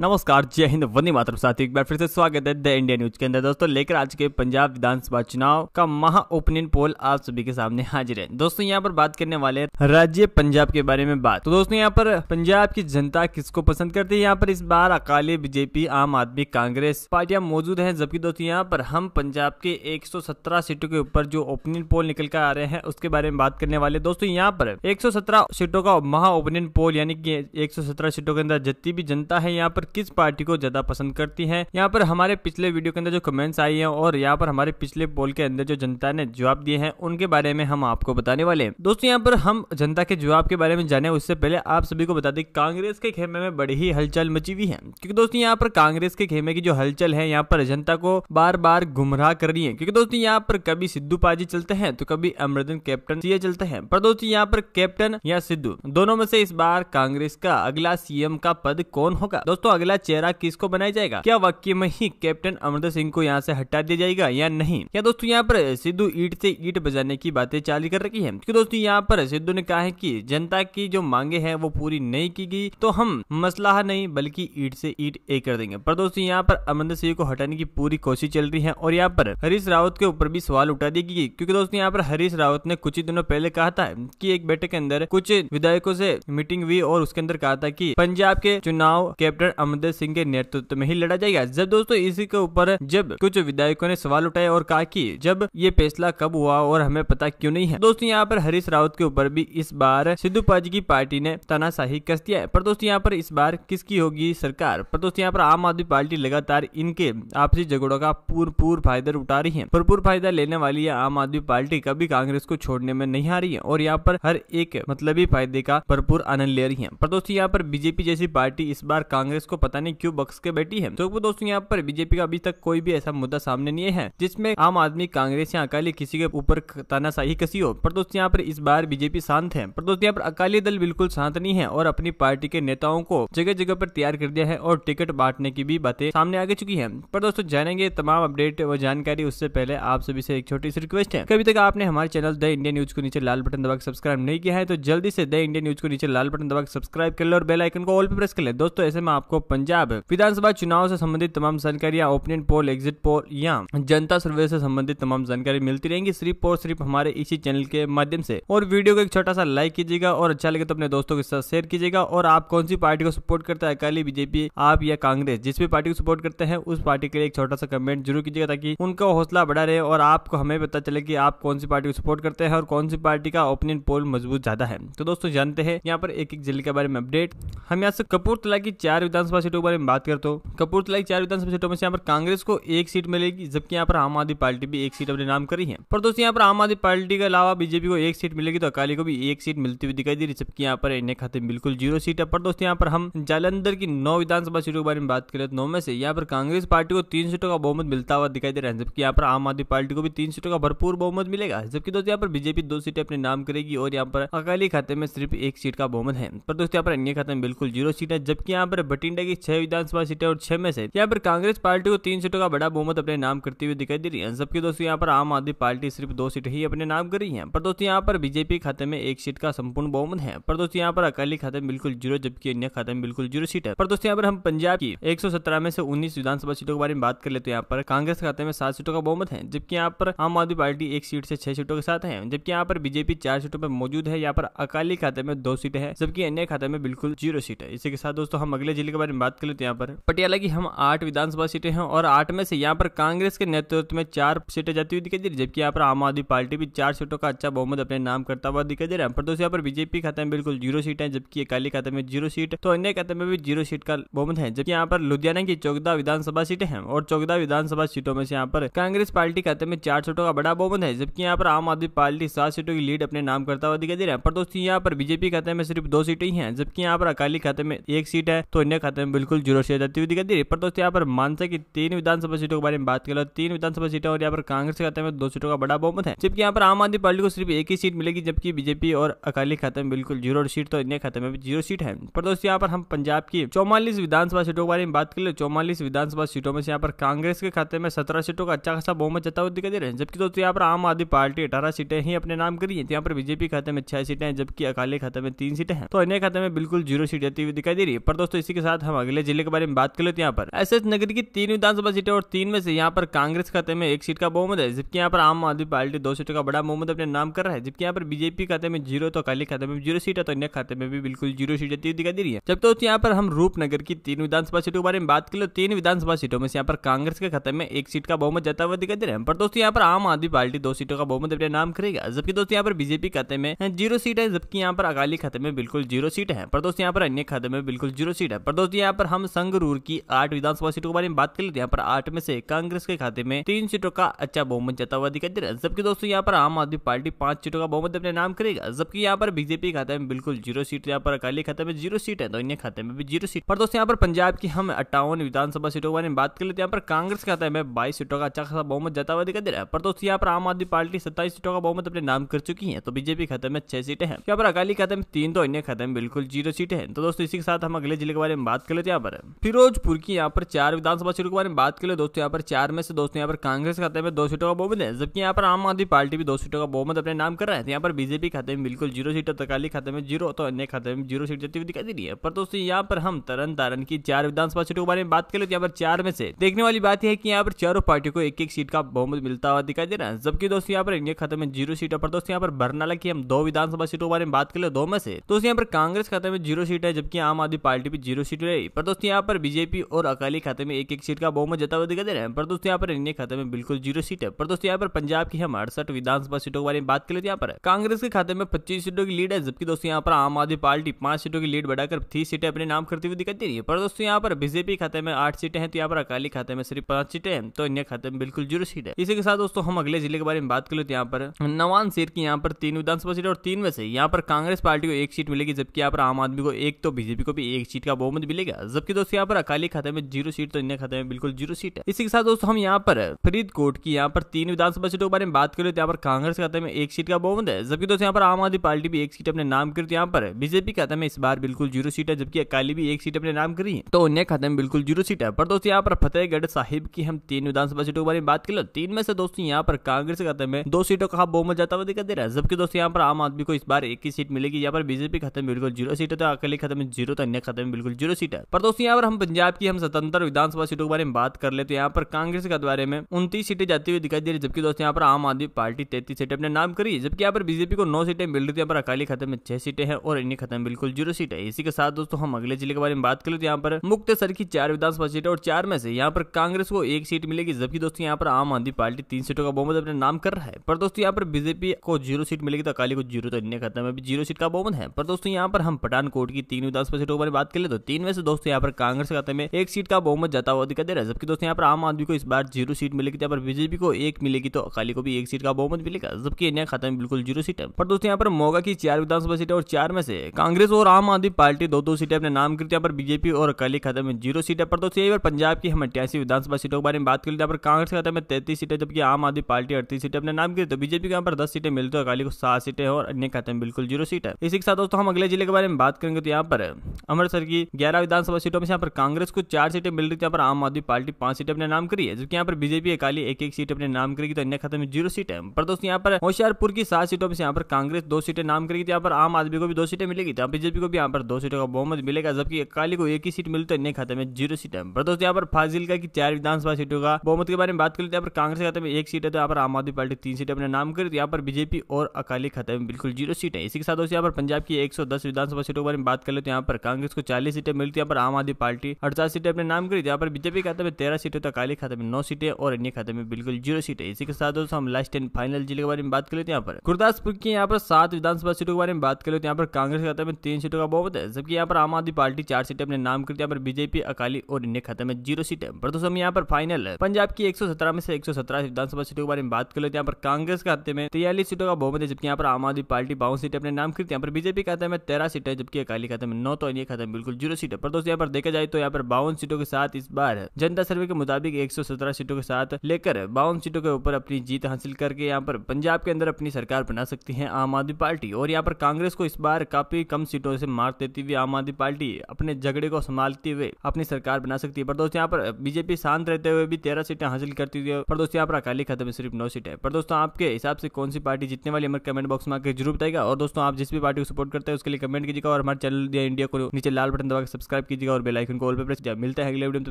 नमस्कार जय हिंद वंदे मातरम साथी एक बार फिर से स्वागत है द इंडिया न्यूज के अंदर दोस्तों लेकर आज के पंजाब विधानसभा चुनाव का महा ओपनिंग पोल आप सभी के सामने हाजिर है दोस्तों यहाँ पर बात करने वाले राज्य पंजाब के बारे में बात तो दोस्तों यहाँ पर पंजाब की जनता किसको पसंद करती है यहाँ पर इस बार अकाली बीजेपी आम आदमी कांग्रेस पार्टियां मौजूद है जबकि दोस्तों यहाँ पर हम पंजाब के एक सीटों के ऊपर जो ओपनिंग पोल निकल कर आ रहे हैं उसके बारे में बात करने वाले दोस्तों यहाँ पर एक सीटों का महा ओपनिंग पोल यानी की एक सीटों के अंदर जितनी भी जनता है यहाँ पर किस पार्टी को ज्यादा पसंद करती है यहाँ पर हमारे पिछले वीडियो के अंदर जो कमेंट्स आई है और यहाँ पर हमारे पिछले पोल के अंदर जो जनता ने जवाब दिए हैं उनके बारे में हम आपको बताने वाले हैं दोस्तों यहाँ पर हम जनता के जवाब के बारे में जाने उससे पहले आप सभी को बता दें कांग्रेस के खेमे में बड़ी ही हलचल मची हुई है क्योंकि दोस्तों यहाँ पर कांग्रेस के खेमे की जो हलचल है यहाँ पर जनता को बार बार गुमराह कर रही है क्योंकि दोस्तों यहाँ पर कभी सिद्धू पाजी चलते हैं तो कभी अमृतन कैप्टन सीए चलते हैं पर दोस्तों यहाँ पर कैप्टन या सिद्धू दोनों में से इस बार कांग्रेस का अगला सीएम का पद कौन होगा दोस्तों अगला चेहरा किसको बनाया जाएगा क्या वाक्य में ही कैप्टन अमरिंदर सिंह को यहाँ से हटा दिया जाएगा या नहीं क्या दोस्तों यहाँ पर सिद्धू ईट से ईट बजाने की बातें चाली कर रखी है क्योंकि दोस्तों यहाँ पर सिद्धू ने कहा है की जनता की जो मांगे है वो पूरी नहीं की गई तो हम मसला नहीं बल्कि ईट से ईट एक कर देंगे पर दोस्तों यहाँ पर अमरिंदर सिंह को हटाने की पूरी कोशिश चल रही है और यहाँ पर हरीश रावत के ऊपर भी सवाल उठा दी गई क्योंकि दोस्तों यहाँ पर हरीश रावत ने कुछ ही दिनों पहले कहा था कि एक बैठक के अंदर कुछ विधायकों से मीटिंग हुई और उसके अंदर कहा था कि पंजाब के चुनाव कैप्टन अमरिंदर सिंह के नेतृत्व में ही लड़ा जाएगा जब दोस्तों इसी के ऊपर जब कुछ विधायकों ने सवाल उठाए और कहा कि जब ये फैसला कब हुआ और हमें पता क्यों नहीं है दोस्तों यहाँ पर हरीश रावत के ऊपर भी इस बार सिद्धू पाजी की पार्टी ने तनाशाही कस दिया है पर दोस्तों यहाँ पर इस बार किसकी होगी सरकार पर दोस्तों यहाँ पर आम आदमी पार्टी लगातार इनके आपसी झगड़ों का पूर फायदा उठा रही है भरपूर फायदा लेने वाली है आम आदमी पार्टी कभी कांग्रेस को छोड़ने में नहीं आ रही है और यहाँ पर हर एक मतलबी फायदे का भरपूर आनंद ले रही है पर दोस्तों यहाँ पर बीजेपी जैसी पार्टी इस बार कांग्रेस को को पता नहीं क्यों बक्स के बैठी है तो दोस्तों यहाँ पर बीजेपी का अभी तक कोई भी ऐसा मुद्दा सामने नहीं है जिसमें आम आदमी कांग्रेस या अकाली किसी के ऊपर तानाशाही कसी हो पर दोस्तों यहाँ पर इस बार बीजेपी शांत है पर दोस्तों यहाँ पर अकाली दल बिल्कुल शांत नहीं है और अपनी पार्टी के नेताओं को जगह जगह पर तैयार कर दिया है और टिकट बांटने की भी बातें सामने आ चुकी है पर दोस्तों जानेंगे तमाम अपडेट व जानकारी उससे पहले आप सभी से एक छोटी सी रिक्वेस्ट है कभी तक आपने हमारे चैनल द इंडिया न्यूज को नीचे लाल बटन दबा सब्सक्राइब नहीं किया है तो जल्दी से द इंडिया न्यूज को नीचे लाल बटन दबा सब्सक्राइब कर ले और बेल आइकन को ऑल पे प्रेस कर ले दोस्तों ऐसे में आपको पंजाब विधानसभा चुनाव से संबंधित तमाम या ओपिनियन पोल एग्जिट पोल या जनता सर्वे से संबंधित तमाम जानकारी मिलती रहेंगी सिर्फ और सिर्फ हमारे इसी चैनल के माध्यम से और वीडियो को एक छोटा सा लाइक कीजिएगा और अच्छा लगे तो अपने दोस्तों के साथ शेयर कीजिएगा और आप कौन सी पार्टी को सपोर्ट करते हैं अकाली बीजेपी आप या कांग्रेस जिस भी पार्टी को सपोर्ट करते हैं उस पार्टी के लिए एक छोटा सा कमेंट जरूर कीजिएगा ताकि उनका हौसला बढ़ा रहे और आपको हमें पता चले की आप कौन सी पार्टी को सपोर्ट करते हैं और कौन सी पार्टी का ओपिनियन पोल मजबूत ज्यादा है तो दोस्तों जानते हैं यहाँ पर एक एक जिले के बारे में अपडेट हम यहाँ से कपूरतला की चार विधान विधानसभा सीटों के बारे में बात करें तो कपूरतला की चार विधानसभा सीटों में से यहाँ पर कांग्रेस को एक सीट मिलेगी जबकि यहाँ पर आम आदमी पार्टी भी एक सीट अपने नाम करी है पर दोस्तों यहाँ पर आम आदमी पार्टी के अलावा बीजेपी को एक सीट मिलेगी तो अकाली को भी एक सीट मिलती हुई दिखाई दे रही जबकि यहाँ पर इन्हें खाते बिल्कुल जीरो सीट है पर दोस्तों यहाँ पर हम जालंधर की नौ विधानसभा सीटों के बारे में बात करें तो नौ में से यहाँ पर कांग्रेस पार्टी को तीन सीटों का बहुमत मिलता हुआ दिखाई दे रहा है जबकि यहाँ पर आम आदमी पार्टी को भी तीन सीटों का भरपूर बहुमत मिलेगा जबकि दोस्तों यहाँ पर बीजेपी दो सीटें अपने नाम करेगी और यहाँ पर अकाली खाते में सिर्फ एक सीट का बहुमत है पर दोस्तों यहाँ पर अन्य खाते में बिल्कुल जीरो सीट है जबकि यहाँ पर बटिंडा उत्तराखंड की छह विधानसभा सीटें और छह में से यहाँ पर कांग्रेस पार्टी को तीन सीटों का बड़ा बहुमत अपने नाम करती हुई दिखाई दे रही है जबकि दोस्तों यहाँ पर आम आदमी पार्टी सिर्फ दो सीट ही अपने नाम कर रही है पर दोस्तों यहाँ पर बीजेपी खाते में एक सीट का संपूर्ण बहुमत है पर दोस्तों यहाँ पर अकाली खाते में बिल्कुल जीरो जबकि अन्य खाते में बिल्कुल जीरो सीट है पर दोस्तों यहाँ पर हम पंजाब की एक में से उन्नीस विधानसभा सीटों के बारे में बात कर ले तो यहाँ पर कांग्रेस खाते में सात सीटों का बहुमत है जबकि यहाँ पर आम आदमी पार्टी एक सीट से छह सीटों के साथ है जबकि यहाँ पर बीजेपी चार सीटों पर मौजूद है यहाँ पर अकाली खाते में दो सीट है जबकि अन्य खाते में बिल्कुल जीरो सीट है इसी के साथ दोस्तों हम अगले जिले के बारे में बात कर लेते यहाँ पर पटियाला की हम आठ विधानसभा सीटें हैं और आठ में से यहाँ पर कांग्रेस के नेतृत्व में चार सीटें जाती हुई दिखाई दे रही जबकि यहाँ पर आम आदमी पार्टी भी चार सीटों का अच्छा बहुमत अपने नाम करता हुआ दिखाई दे रहा है पर दोस्तों यहाँ पर बीजेपी खाते में बिल्कुल जीरो सीट है जबकि अकाली खाते में जीरो सीट तो अन्य खाते में भी जीरो सीट का बहुमत है जबकि यहाँ पर लुधियाना की चौदह विधानसभा सीटें हैं और चौदह विधानसभा सीटों में से यहाँ पर कांग्रेस पार्टी खाते में चार सीटों का बड़ा बहुमत है जबकि यहाँ पर आम आदमी पार्टी सात सीटों की लीड अपने नाम करता हुआ दिखाई दे रहा है पर दोस्तों यहाँ पर बीजेपी खाते में सिर्फ दो सीटें ही हैं जबकि यहाँ पर अकाली खाते में एक सीट है तो अन्य खाते खाते में बिल्कुल जीरो से जाती हुई दिखाई दे रही पर दोस्तों यहाँ पर मानसा की तीन विधानसभा सीटों के बारे में बात कर लो तीन विधानसभा सीटें और यहाँ पर कांग्रेस के खाते में दो सीटों का बड़ा बहुमत है जबकि यहाँ पर आम आदमी पार्टी को सिर्फ एक ही सीट मिलेगी जबकि बीजेपी और अकाली खाते में बिल्कुल जीरो सीट तो इनके खाते में भी जीरो सीट है पर दोस्तों यहाँ पर हम पंजाब की चौवालीस विधानसभा सीटों के बारे में बात कर लो चौवालीस विधानसभा सीटों में से यहाँ पर कांग्रेस के खाते में सत्रह सीटों का अच्छा खासा बहुमत जता हुआ दिखाई दे रहे हैं जबकि दोस्तों यहाँ पर आम आदमी पार्टी अठारह सीटें ही अपने नाम करी है तो यहाँ पर बीजेपी खाते में छह सीटें हैं जबकि अकाली खाते में तीन सीटें हैं तो इन्हें खाते में बिल्कुल जीरो सीट जाती हुई दिखाई दे रही है पर दोस्तों इसी के साथ हम अगले जिले के बारे में बात कर लेते यहाँ पर एस नगर की तीन विधानसभा सीटें और तीन में से यहाँ पर कांग्रेस खाते में एक सीट का बहुमत है जबकि यहाँ पर आम आदमी पार्टी दो सीटों का बड़ा बहुमत अपने नाम कर रहा है जबकि यहाँ पर बीजेपी खाते में जीरो तो अकाली खाते में जीरो सीट है तो अन्य खाते में भी बिल्कुल जीरो सीट जीती दिखाई दे रही है जब तो यहाँ पर हम रूपनगर की तीन विधानसभा सीटों के बारे में बात कर लो तो तीन विधानसभा सीटों में से यहाँ पर कांग्रेस के खाते में एक सीट का बहुमत जाता हुआ दिखाई दे रहा है पर दोस्तों यहाँ पर आम आदमी पार्टी दो सीटों का बहुमत अपने नाम करेगा जबकि दोस्तों यहाँ पर बीजेपी खाते में जीरो सीट है जबकि यहाँ पर अकाली खाते में बिल्कुल जीरो सीट है पर दोस्तों यहाँ पर अन्य खाते में बिल्कुल जीरो सीट है पर दोस्तों दोस्तों यहाँ पर हम संगरूर की आठ विधानसभा सीटों के बारे में बात कर लेते हैं यहाँ पर आठ में से कांग्रेस के खाते में तीन सीटों का अच्छा बहुमत जता हुआ दिखाई दे रहा है जबकि दोस्तों यहाँ पर आम आदमी पार्टी पांच सीटों का बहुमत अपने नाम करेगा जबकि यहाँ पर बीजेपी खाते में बिल्कुल जीरो सीट यहाँ पर अकाली खाते में जीरो सीट है तो अन्य खाते में भी जीरो सीट पर दोस्तों यहाँ पर पंजाब की हम अट्ठावन विधानसभा सीटों के बारे में बात कर लेते हैं यहाँ पर कांग्रेस के खाते में बाईस सीटों का अच्छा खासा बहुमत जाता हुआ दिखाई दे रहा है पर दोस्तों यहाँ पर आम आदमी पार्टी सत्ताईस सीटों का बहुमत अपने नाम कर चुकी है तो बीजेपी खाते में छह सीटें हैं यहाँ पर अकाली खाते में तीन तो अन्य खाते में बिल्कुल जीरो सीटें हैं तो दोस्तों इसी के साथ हम अगले जिले के बारे में बात कर लेते यहाँ पर फिरोजपुर की यहाँ पर चार विधानसभा सीटों के बारे में बात कर ले दोस्तों यहाँ पर चार में से दोस्तों यहाँ पर कांग्रेस खाते में दो सीटों का बहुमत है जबकि यहाँ पर आम आदमी पार्टी भी दो सीटों का बहुमत अपने नाम कर रहा है यहाँ पर बीजेपी खाते में बिल्कुल जीरो सीट और तकाली खाते में जीरो तो अन्य खाते में जीरो सीट जीती हुई दिखाई दे रही है पर दोस्तों यहाँ पर हम तरन तारण की चार विधानसभा सीटों के बारे में बात कर ले यहाँ पर चार में से देखने वाली बात यह है कि यहाँ पर चारों पार्टियों को एक एक सीट का बहुमत मिलता हुआ दिखाई दे रहा है जबकि दोस्तों यहाँ पर अन्य खाते में जीरो सीटों पर दोस्तों यहाँ पर बरनाला की हम दो विधानसभा सीटों के बारे में बात कर ले दो में से दोस्तों यहाँ पर कांग्रेस खाते में जीरो सीट है जबकि आम आदमी पार्टी भी जीरो सीट है रही पर दोस्तों यहाँ पर बीजेपी और अकाली खाते में एक एक सीट का बहुमत जता हुआ दिखाई दे रहा है पर दोस्तों यहाँ पर इंडिया खाते में बिल्कुल जीरो सीट है पर दोस्तों यहाँ पर पंजाब की हम अड़सठ विधानसभा सीटों के बारे में बात कर तो यहाँ पर कांग्रेस के खाते में पच्चीस सीटों की लीड है जबकि दोस्तों यहाँ पर आम आदमी पार्टी पांच सीटों की लीड बढ़ाकर तीस सीटें अपने नाम करती हुई दिखाई दे रही है पर दोस्तों यहाँ पर बीजेपी खाते में आठ सीटें हैं तो यहाँ पर अकाली खाते में सिर्फ पांच सीटें हैं तो इंडिया खाते में बिल्कुल जीरो सीट है इसी के साथ दोस्तों हम अगले जिले के बारे में बात कर तो यहाँ पर नवान सीट की यहाँ पर तीन विधानसभा सीट और तीन में से यहाँ पर कांग्रेस पार्टी को एक सीट मिलेगी जबकि यहाँ पर आम आदमी को एक तो बीजेपी को भी एक सीट का बहुमत मिलेगा जबकि दोस्तों यहाँ पर अकाली खाते में जीरो सीट तो इंडिया खाते में बिल्कुल जीरो सीट है इसी के साथ दोस्तों हम यहाँ पर फरीदकोट की यहाँ पर तीन विधानसभा सीटों के बारे में बात करें तो यहाँ पर कांग्रेस खाते में एक सीट का बहुमत है जबकि दोस्तों यहाँ पर आम आदमी पार्टी भी एक सीट अपने नाम करी यहाँ पर बीजेपी खाते में इस बार बिल्कुल जीरो सीट है जबकि अकाली भी एक सीट अपने नाम करी तो उन्हें खाते में बिल्कुल जीरो सीट है पर दोस्तों यहाँ पर फतेहगढ़ साहिब की हम तीन विधानसभा सीटों के बारे में बात कर लो तीन में से दोस्तों यहाँ पर कांग्रेस खाते में दो सीटों का बहुमत जाता हुआ दिखाई दे रहा है जबकि दोस्तों यहाँ पर आम आदमी को इस बार एक ही सीट मिलेगी यहाँ पर बीजेपी खाते में बिल्कुल जीरो सीट है तो अकाली खाते में जीरो तो अन्य खाते में बिल्कुल जीरो सीट सीटर पर दोस्तों यहाँ पर हम पंजाब की हम स्वतंत्र विधानसभा सीटों के बारे में बात कर ले तो यहाँ पर कांग्रेस के बारे में उनतीस सीटें जाती हुई दिखाई दे रही जबकि दोस्तों यहाँ पर आम आदमी पार्टी तैतीस सीटें अपने नाम करी जबकि यहाँ पर बीजेपी को नौ सीटें मिल रही थी यहाँ पर अकाली खत्म में छह सीटें हैं और इन्हीं खत्म बिल्कुल जीरो सीट है इसी के साथ दोस्तों हम अगले जिले के बारे में बात करें तो यहाँ पर मुक्तसर की चार विधानसभा सीटें और चार में से यहाँ पर कांग्रेस को एक सीट मिलेगी जबकि दोस्तों यहाँ पर आम आदमी पार्टी तीन सीटों का बहुमत अपने नाम कर रहा है पर दोस्तों यहाँ पर बीजेपी को जीरो सीट मिलेगी तो अकाली को जीरो तो इन्हें खत्म है जीरो सीट का बहुमत है पर दोस्तों यहाँ पर हम पठानकोट की तीन विधानसभा सीटों के बारे में बात कर ले तो तीन में से दोस्तों यहाँ पर कांग्रेस खाते में एक सीट का बहुमत जाता हुआ दिखाई दे रहा है जबकि दोस्तों यहाँ पर आम आदमी को इस बार जीरो सीट मिलेगी यहाँ पर बीजेपी को एक मिलेगी तो अकाली को भी एक सीट का बहुमत मिलेगा जबकि अन्य खाते में बिल्कुल जीरो सीट है पर दोस्तों यहाँ पर मोगा की चार विधानसभा सीटें और चार में से कांग्रेस और आम आदमी पार्टी दो दो सीटें अपने नाम करती है पर बीजेपी और अकाली खाते में जीरो सीट है पर दोस्तों यही बार पंजाब की हम अट्ठासी विधानसभा सीटों के बारे में बात करें यहाँ पर कांग्रेस खाते में तैतीस सीटें जबकि आम आदमी पार्टी अड़तीस सीटें अपने नाम करती तो बीजेपी के यहाँ पर दस सीटें मिलती है तो अकाली को सात सीटें और अन्य खाते में बिल्कुल जीरो सीट है इसी के साथ दोस्तों हम अगले जिले के बारे में बात करेंगे तो यहाँ पर अमृतसर की ग्यारह विधानसभा सीटों में यहाँ पर कांग्रेस को चार सीटें मिल रही थी यहाँ पर आम आदमी पार्टी पांच सीटें अपने नाम करी है जबकि यहाँ पर बीजेपी अकाली एक एक सीट अपने नाम करेगी तो अन्य खाते में जीरो सीट है पर दोस्तों यहाँ पर होशियारपुर की सात सीटों में यहाँ पर कांग्रेस दो सीटें नाम करेगी यहाँ पर आम आदमी को भी दो सीटें मिलेगी तो बीजेपी को भी यहाँ पर दो सीटों का बहुमत मिलेगा जबकि अकाली को एक ही सीट मिली तो अन्य खाते में जीरो सीट है पर दोस्तों यहाँ पर फाजिल का की चार विधानसभा सीटों का बहुमत के बारे में बात कर हैं पर कांग्रेस खाते में एक सीट है तो यहाँ पर आम आदमी पार्टी तीन सीट अपने नाम करी तो यहाँ पर बीजेपी और अकाली खाते में बिल्कुल जीरो सीट है इसी के साथ दोस्तों यहाँ पर पंजाब की एक विधानसभा सीटों के बारे में बात कर ले तो यहाँ पर कांग्रेस को चालीस सीटें मिलती जीती यहाँ पर आम आदमी पार्टी अड़तालीस सीटें अपने नाम करी यहाँ पर बीजेपी खाते में तेरह सीटें तो काली खाते में नौ सीटें और अन्य खाते में बिल्कुल जीरो सीटें इसी के साथ दोस्तों हम लास्ट एंड फाइनल जिले के बारे में बात कर लेते हैं यहाँ पर गुरदासपुर की यहाँ पर सात विधानसभा सीटों के बारे में बात कर लेते हैं यहाँ पर कांग्रेस खाते में तीन सीटों का बहुमत है जबकि यहाँ पर आम आदमी पार्टी चार सीटें अपने नाम करती है यहाँ पर बीजेपी अकाली और अन्य खाते में जीरो सीटें पर दोस्तों यहाँ पर फाइनल है पंजाब की एक में से एक विधानसभा सीटों के बारे में बात कर लेते हैं यहाँ पर कांग्रेस के खाते में तिरालीस सीटों का बहुमत है जबकि यहाँ पर आम आदमी पार्टी बावन सीटें अपने नाम करती है यहाँ पर बीजेपी खाते में तेरह सीटें जबकि अकाली खाते में नौ तो अन्य खाते में बिल्कुल जीरो सीटें पर दोस्तों यहाँ पर देखा जाए तो यहाँ पर बावन सीटों के साथ इस बार जनता सर्वे के मुताबिक एक सीटों के साथ लेकर बावन सीटों के ऊपर अपनी जीत हासिल करके यहाँ पर पंजाब के अंदर अपनी सरकार बना सकती है आम आदमी पार्टी और यहाँ पर कांग्रेस को इस बार काफी कम सीटों से मार देती हुई आम आदमी पार्टी अपने झगड़े को संभालते हुए अपनी सरकार बना सकती है पर दोस्तों यहाँ पर बीजेपी शांत रहते हुए भी तेरह सीटें हासिल करती हुई पर दोस्तों यहाँ पर अकाली खत्म सिर्फ नौ सीटें पर दोस्तों आपके हिसाब से कौन सी पार्टी जीतने वाली हमारे कमेंट बॉक्स में आकर जरूर बताएगा और दोस्तों आप जिस भी पार्टी को सपोर्ट करते हैं उसके लिए कमेंट कीजिएगा और हमारे चैनल दिया इंडिया को नीचे लाल बटन दबाकर सब्सक्राइब सब्सक्राइब कीजिएगा और बेलाइकन को ऑल पर प्रेस मिलता है अगले वीडियो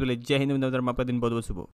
में तो जय हिंद आपका दिन बहुत बहुत सुबह